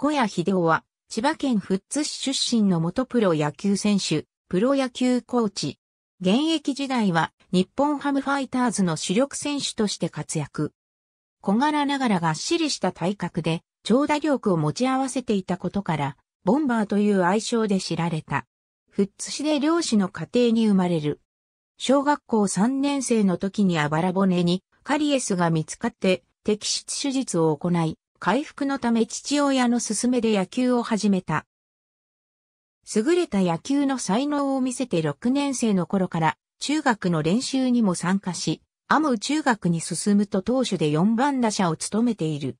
小谷秀夫は、千葉県富津市出身の元プロ野球選手、プロ野球コーチ。現役時代は、日本ハムファイターズの主力選手として活躍。小柄ながらがっしりした体格で、長打力を持ち合わせていたことから、ボンバーという愛称で知られた。富津市で漁師の家庭に生まれる。小学校3年生の時にあばら骨にカリエスが見つかって摘出手術を行い、回復のため父親の勧めで野球を始めた。優れた野球の才能を見せて6年生の頃から中学の練習にも参加し、アム中学に進むと当初で4番打者を務めている。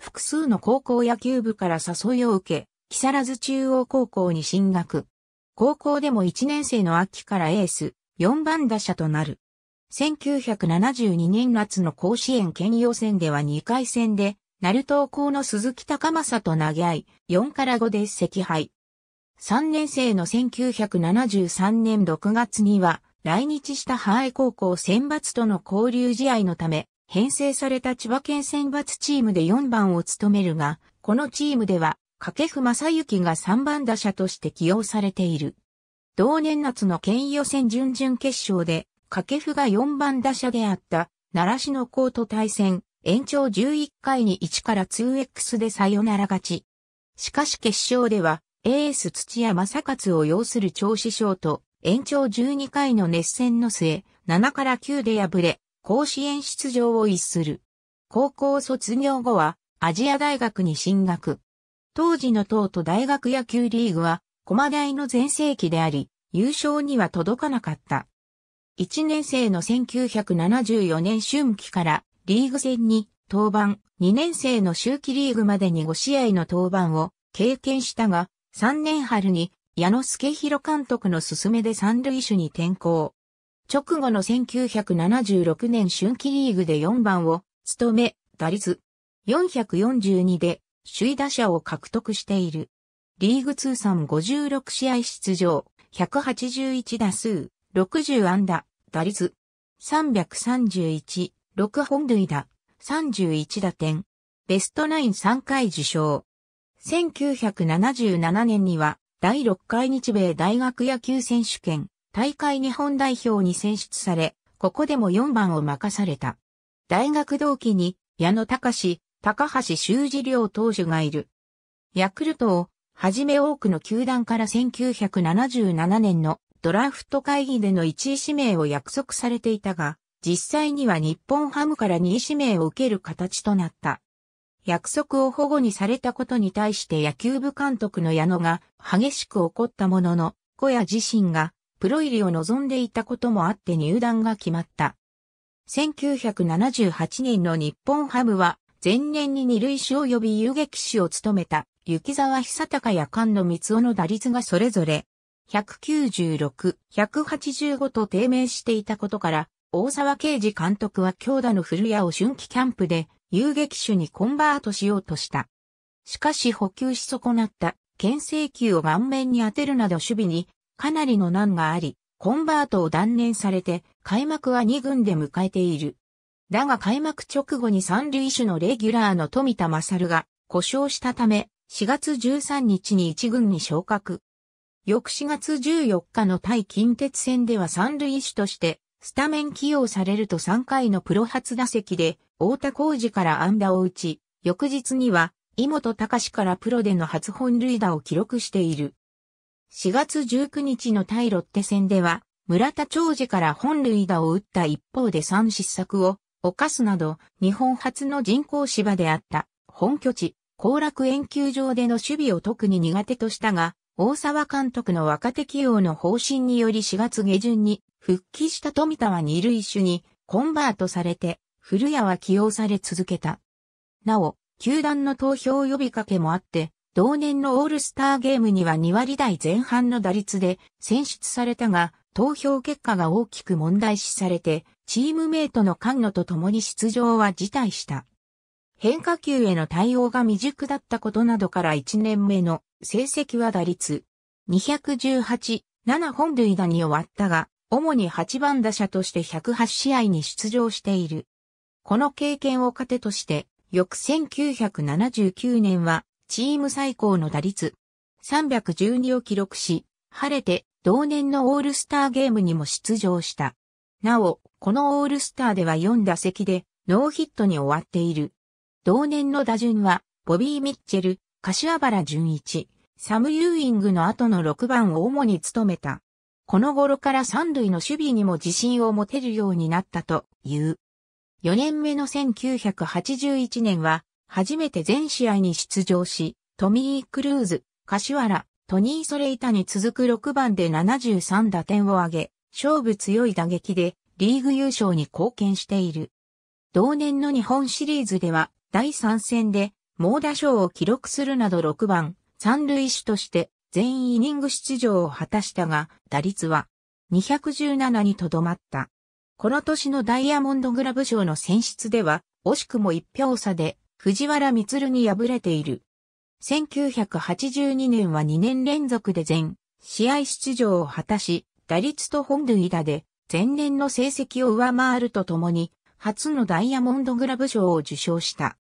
複数の高校野球部から誘いを受け、木更津中央高校に進学。高校でも1年生の秋からエース、4番打者となる。1972年夏の甲子園県予選では2回戦で鳴東高の鈴木高政と投げ合い、4から5で赤敗。3年生の1973年6月には、来日したハー高校選抜との交流試合のため、編成された千葉県選抜チームで4番を務めるが、このチームでは、掛布正幸が3番打者として起用されている。同年夏の県予選準々決勝で、掛布が4番打者であった、奈良市の校と対戦、延長11回に1から 2X でサヨナラ勝ち。しかし決勝では、エース土屋正勝を擁する長子賞と、延長12回の熱戦の末、7から9で敗れ、甲子園出場を逸する。高校卒業後は、アジア大学に進学。当時の党と大学野球リーグは、駒大の全盛期であり、優勝には届かなかった。1年生の1974年春季からリーグ戦に登板、2年生の周期リーグまでに5試合の登板を経験したが、3年春に矢野助弘監督の勧めで三塁手に転向。直後の1976年春季リーグで4番を務め、打率442で首位打者を獲得している。リーグ通算56試合出場、181打数、60安打、打率331、6本塁打、31打点、ベストナイン3回受賞。1977年には、第6回日米大学野球選手権、大会日本代表に選出され、ここでも4番を任された。大学同期に、矢野隆、高橋修二良投手がいる。ヤクルトを、はじめ多くの球団から1977年のドラフト会議での1位指名を約束されていたが、実際には日本ハムから2位指名を受ける形となった。約束を保護にされたことに対して野球部監督の矢野が激しく怒ったものの、小屋自身がプロ入りを望んでいたこともあって入団が決まった。1978年の日本ハムは前年に二塁手及び遊撃手を務めた雪沢久隆や菅野光夫の打率がそれぞれ196、185と低迷していたことから大沢啓治監督は強打の古屋を春季キャンプで遊撃手にコンバートしようとした。しかし補給し損なった牽制球を顔面に当てるなど守備にかなりの難があり、コンバートを断念されて開幕は2軍で迎えている。だが開幕直後に三塁手のレギュラーの富田勝が故障したため、4月13日に1軍に昇格。翌4月14日の対近鉄戦では三塁手としてスタメン起用されると3回のプロ初打席で、太田浩二から安打を打ち、翌日には、井本隆からプロでの初本塁打を記録している。4月19日の対ロッテ戦では、村田長治から本塁打を打った一方で3失策を犯すなど、日本初の人工芝であった本拠地、後楽園球場での守備を特に苦手としたが、大沢監督の若手起用の方針により4月下旬に復帰した富田は二塁手にコンバートされて、古谷は起用され続けた。なお、球団の投票呼びかけもあって、同年のオールスターゲームには2割台前半の打率で選出されたが、投票結果が大きく問題視されて、チームメイトの菅野と共に出場は辞退した。変化球への対応が未熟だったことなどから1年目の成績は打率218、7本塁打に終わったが、主に8番打者として108試合に出場している。この経験を糧として、翌1979年はチーム最高の打率312を記録し、晴れて同年のオールスターゲームにも出場した。なお、このオールスターでは4打席でノーヒットに終わっている。同年の打順は、ボビー・ミッチェル、柏原淳一、サム・ユーイングの後の6番を主に務めた。この頃から三塁の守備にも自信を持てるようになったという。4年目の1981年は、初めて全試合に出場し、トミー・クルーズ、柏原、トニー・ソレイタに続く6番で73打点を挙げ、勝負強い打撃でリーグ優勝に貢献している。同年の日本シリーズでは第3戦で猛打賞を記録するなど6番、三塁手として全イニング出場を果たしたが、打率は217にとどまった。この年のダイヤモンドグラブ賞の選出では、惜しくも一票差で藤原光に敗れている。1982年は2年連続で全試合出場を果たし、打率と本塁打で前年の成績を上回るとともに、初のダイヤモンドグラブ賞を受賞した。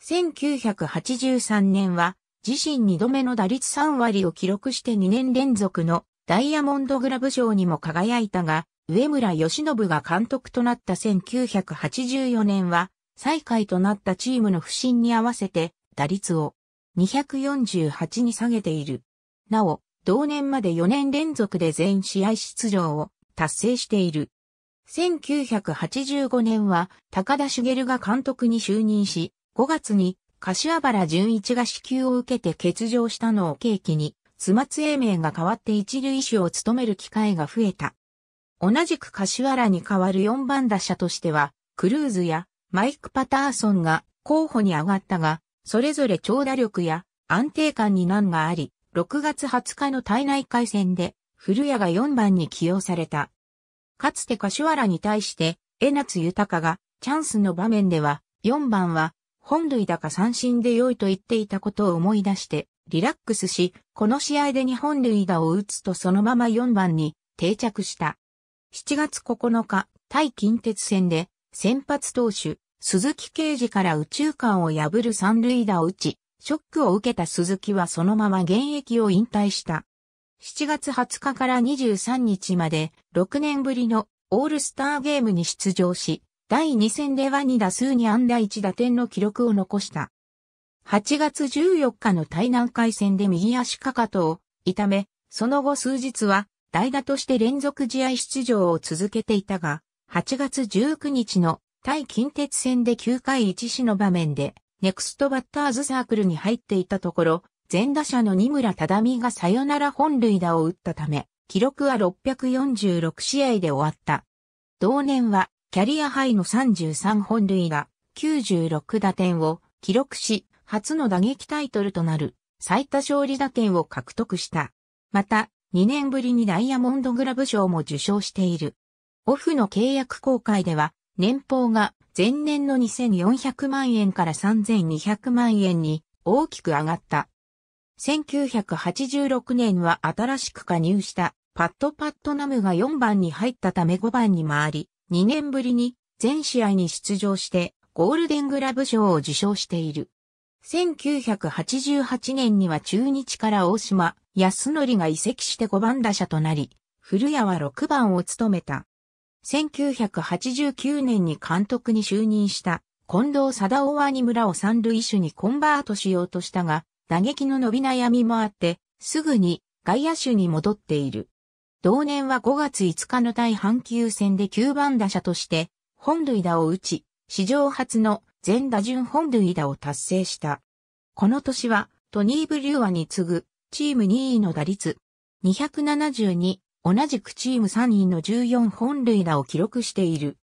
1983年は自身2度目の打率3割を記録して2年連続のダイヤモンドグラブ賞にも輝いたが、上村義信が監督となった1984年は、最下位となったチームの不振に合わせて、打率を248に下げている。なお、同年まで4年連続で全試合出場を達成している。1985年は高田茂が監督に就任し、5月に柏原純一が支給を受けて欠場したのを契機に、妻津英明が代わって一塁手を務める機会が増えた。同じく柏原に代わる4番打者としては、クルーズやマイク・パターソンが候補に上がったが、それぞれ長打力や安定感に難があり、6月20日の体内回戦で、古谷が4番に起用された。かつて柏原に対して、江夏豊がチャンスの場面では、4番は本塁打か三振で良いと言っていたことを思い出して、リラックスし、この試合で日本塁打を打つとそのまま4番に定着した。7月9日、対近鉄戦で、先発投手、鈴木啓治から宇宙間を破る三塁打を打ち、ショックを受けた鈴木はそのまま現役を引退した。7月20日から23日まで6年ぶりのオールスターゲームに出場し、第2戦では2打数に安打1打点の記録を残した。8月14日の対南海戦で右足かかとを痛め、その後数日は代打として連続試合出場を続けていたが、8月19日の対近鉄戦で9回1死の場面で、ネクストバッターズサークルに入っていたところ、前打者の二村忠美がサヨナラ本塁打を打ったため、記録は646試合で終わった。同年はキャリアハイの33本類が96打点を記録し、初の打撃タイトルとなる最多勝利打点を獲得した。また、2年ぶりにダイヤモンドグラブ賞も受賞している。オフの契約公開では、年俸が前年の2400万円から3200万円に大きく上がった。1986年は新しく加入したパッドパッドナムが4番に入ったため5番に回り、2年ぶりに全試合に出場してゴールデングラブ賞を受賞している。1988年には中日から大島康則が移籍して5番打者となり、古谷は6番を務めた。1989年に監督に就任した近藤貞夫は二村を三塁手にコンバートしようとしたが、打撃の伸び悩みもあって、すぐに外野手に戻っている。同年は5月5日の対阪急戦で9番打者として、本塁打を打ち、史上初の全打順本塁打を達成した。この年は、トニー・ブリュワに次ぐ、チーム2位の打率、272、同じくチーム3位の14本塁打を記録している。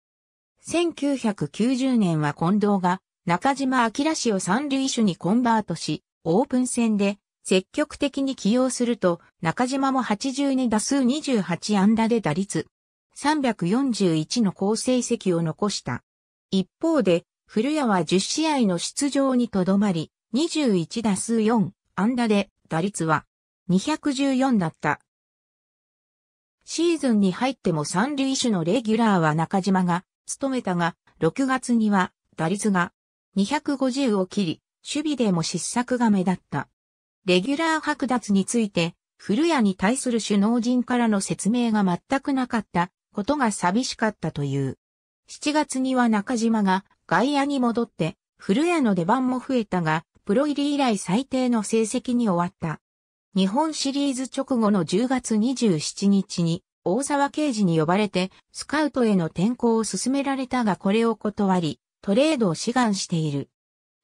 1990年は近藤が中島明氏を三塁手にコンバートし、オープン戦で積極的に起用すると、中島も82打数28安打で打率341の好成績を残した。一方で、古谷は10試合の出場にとどまり、21打数4安打で打率は214だった。シーズンに入っても三塁手のレギュラーは中島が務めたが、6月には打率が250を切り、守備でも失策が目立った。レギュラー剥奪について、古谷に対する首脳陣からの説明が全くなかったことが寂しかったという。7月には中島が外野に戻って、古谷の出番も増えたが、プロ入り以来最低の成績に終わった。日本シリーズ直後の10月27日に、大沢刑事に呼ばれて、スカウトへの転向を勧められたがこれを断り、トレードを志願している。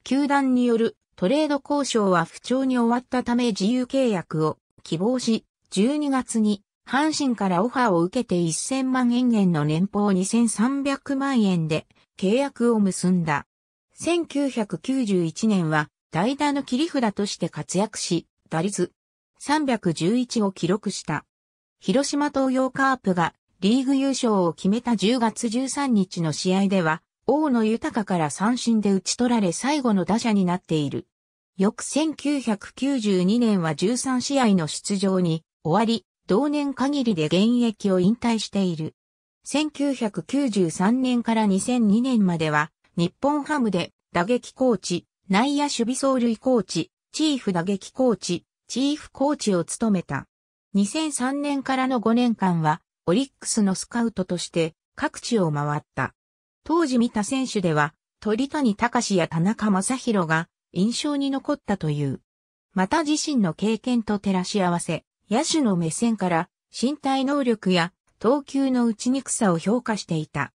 球団によるトレード交渉は不調に終わったため自由契約を希望し、12月に阪神からオファーを受けて1000万円円の年俸2300万円で契約を結んだ。1991年は代打の切り札として活躍し、打率311を記録した。広島東洋カープがリーグ優勝を決めた10月13日の試合では、大野豊から三振で打ち取られ最後の打者になっている。翌1992年は13試合の出場に終わり、同年限りで現役を引退している。1993年から2002年までは、日本ハムで打撃コーチ、内野守備走塁コーチ、チーフ打撃コーチ、チーフコーチを務めた。2003年からの5年間は、オリックスのスカウトとして各地を回った。当時見た選手では、鳥谷隆や田中正宏が印象に残ったという。また自身の経験と照らし合わせ、野手の目線から身体能力や投球の打ちにくさを評価していた。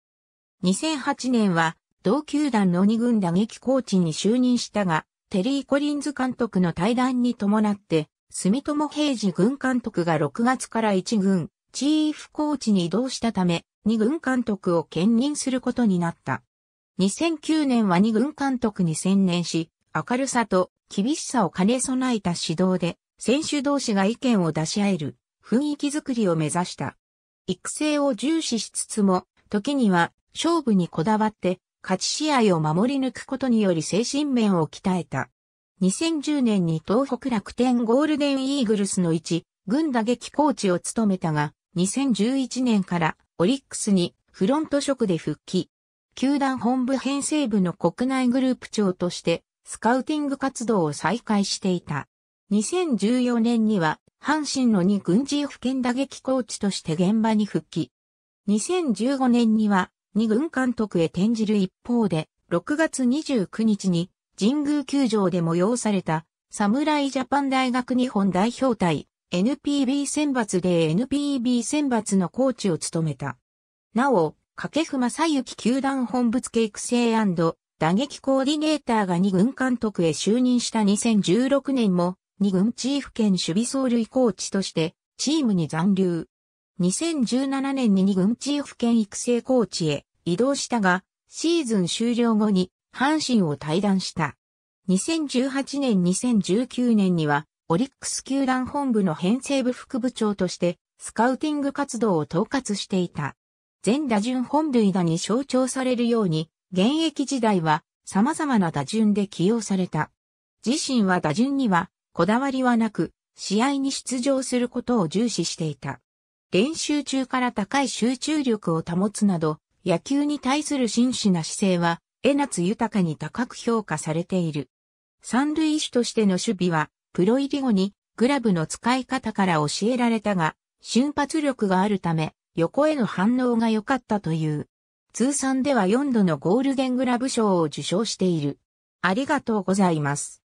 2008年は同球団の二軍打撃コーチに就任したが、テリー・コリンズ監督の対談に伴って、住友平治軍監督が6月から1軍、チーフコーチに移動したため、2軍監督を兼任することになった。2009年は2軍監督に専念し、明るさと厳しさを兼ね備えた指導で、選手同士が意見を出し合える雰囲気づくりを目指した。育成を重視しつつも、時には勝負にこだわって勝ち試合を守り抜くことにより精神面を鍛えた。2010年に東北楽天ゴールデンイーグルスの一、軍打撃コーチを務めたが、2011年からオリックスにフロント職で復帰。球団本部編成部の国内グループ長としてスカウティング活動を再開していた。2014年には、阪神の2軍事府県打撃コーチとして現場に復帰。2015年には、2軍監督へ転じる一方で、6月29日に、神宮球場で催された、侍ジャパン大学日本代表隊、NPB 選抜で NPB 選抜のコーチを務めた。なお、掛布正幸球団本物系育成打撃コーディネーターが2軍監督へ就任した2016年も、2軍チーフ兼守備走塁コーチとして、チームに残留。2017年に2軍チーフ兼育成コーチへ移動したが、シーズン終了後に阪神を退団した。2018年2019年には、オリックス球団本部の編成部副部長として、スカウティング活動を統括していた。全打順本塁打に象徴されるように、現役時代は様々な打順で起用された。自身は打順にはこだわりはなく、試合に出場することを重視していた。練習中から高い集中力を保つなど、野球に対する真摯な姿勢は、江夏豊かに高く評価されている。三塁手としての守備は、プロ入り後にグラブの使い方から教えられたが、瞬発力があるため、横への反応が良かったという。通算では4度のゴールデングラブ賞を受賞している。ありがとうございます。